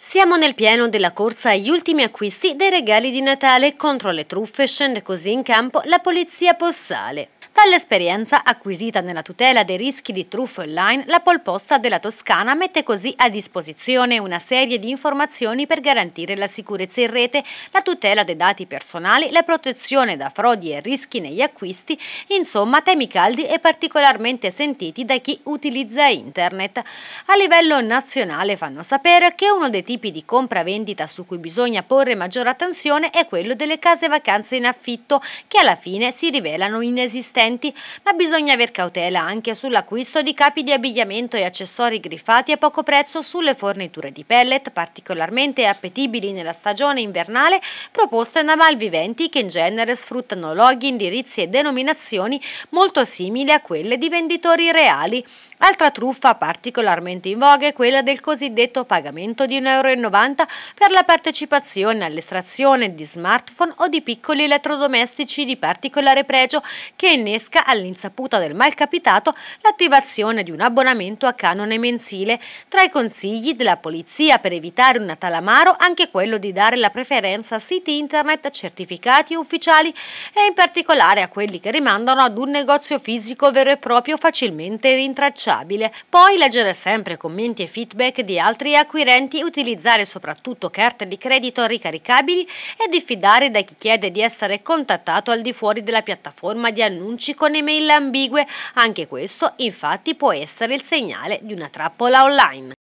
Siamo nel pieno della corsa agli ultimi acquisti dei regali di Natale. Contro le truffe scende così in campo la polizia postale. Dall'esperienza acquisita nella tutela dei rischi di truffa online, la Polposta della Toscana mette così a disposizione una serie di informazioni per garantire la sicurezza in rete, la tutela dei dati personali, la protezione da frodi e rischi negli acquisti, insomma temi caldi e particolarmente sentiti da chi utilizza internet. A livello nazionale fanno sapere che uno dei tipi di compravendita su cui bisogna porre maggiore attenzione è quello delle case vacanze in affitto, che alla fine si rivelano inesistenti presenti, ma bisogna aver cautela anche sull'acquisto di capi di abbigliamento e accessori griffati a poco prezzo sulle forniture di pellet, particolarmente appetibili nella stagione invernale, proposte da malviventi che in genere sfruttano loghi, indirizzi e denominazioni molto simili a quelle di venditori reali. Altra truffa particolarmente in voga è quella del cosiddetto pagamento di 1,90 euro per la partecipazione all'estrazione di smartphone o di piccoli elettrodomestici di particolare pregio che innescano innesca all'insaputa del malcapitato l'attivazione di un abbonamento a canone mensile. Tra i consigli della polizia per evitare un talamaro anche quello di dare la preferenza a siti internet certificati ufficiali e in particolare a quelli che rimandano ad un negozio fisico vero e proprio facilmente rintracciabile. Poi leggere sempre commenti e feedback di altri acquirenti, utilizzare soprattutto carte di credito ricaricabili e diffidare da chi chiede di essere contattato al di fuori della piattaforma di annunci amici con email ambigue, anche questo infatti può essere il segnale di una trappola online.